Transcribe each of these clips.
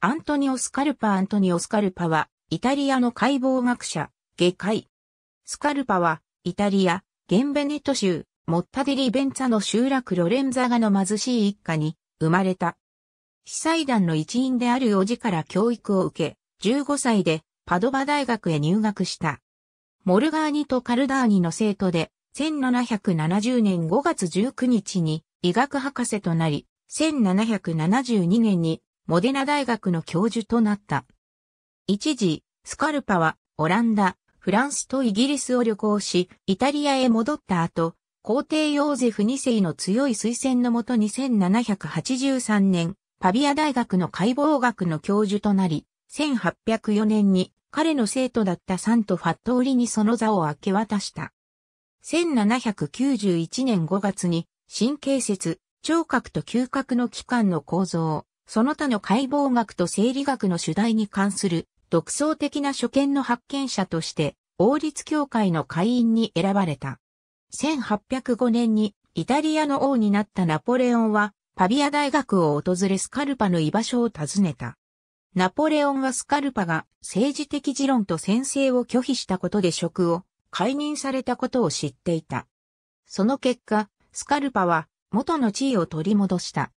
アントニオ・スカルパアントニオ・スカルパは、イタリアの解剖学者、外科医。スカルパは、イタリア、ゲンベネト州、モッタディリ・ベンツァの集落ロレンザガの貧しい一家に生まれた。被災団の一員である叔父から教育を受け、15歳でパドバ大学へ入学した。モルガーニとカルダーニの生徒で、1770年5月19日に医学博士となり、1772年にモデナ大学の教授となった。一時、スカルパはオランダ、フランスとイギリスを旅行し、イタリアへ戻った後、皇帝ヨーゼフ2世の強い推薦のもと1783年、パビア大学の解剖学の教授となり、1804年に彼の生徒だったサント・ファットーリにその座を明け渡した。1791年5月に神経節、聴覚と嗅覚の器官の構造、その他の解剖学と生理学の主題に関する独創的な所見の発見者として王立協会の会員に選ばれた。1805年にイタリアの王になったナポレオンはパビア大学を訪れスカルパの居場所を訪ねた。ナポレオンはスカルパが政治的持論と先誓を拒否したことで職を解任されたことを知っていた。その結果、スカルパは元の地位を取り戻した。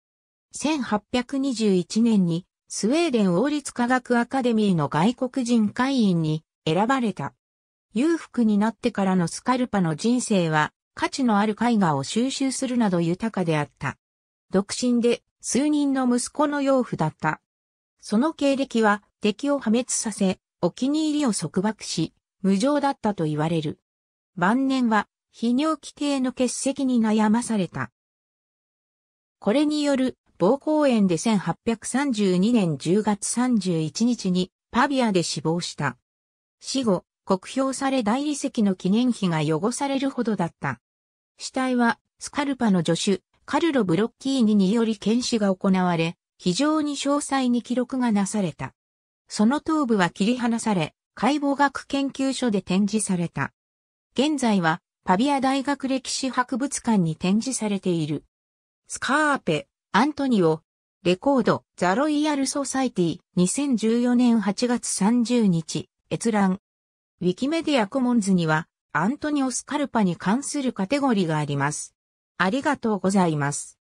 1821年にスウェーデン王立科学アカデミーの外国人会員に選ばれた。裕福になってからのスカルパの人生は価値のある絵画を収集するなど豊かであった。独身で数人の息子の養父だった。その経歴は敵を破滅させ、お気に入りを束縛し、無情だったと言われる。晩年は、泌尿器系の欠席に悩まされた。これによる膀胱園で1832年10月31日にパビアで死亡した。死後、国表され大理石の記念碑が汚されるほどだった。死体はスカルパの助手、カルロ・ブロッキーニにより検視が行われ、非常に詳細に記録がなされた。その頭部は切り離され、解剖学研究所で展示された。現在はパビア大学歴史博物館に展示されている。スカーペ、アントニオ、レコード、ザ・ロイヤル・ソサイティ、2014年8月30日、閲覧。ウィキメディアコモンズには、アントニオ・スカルパに関するカテゴリーがあります。ありがとうございます。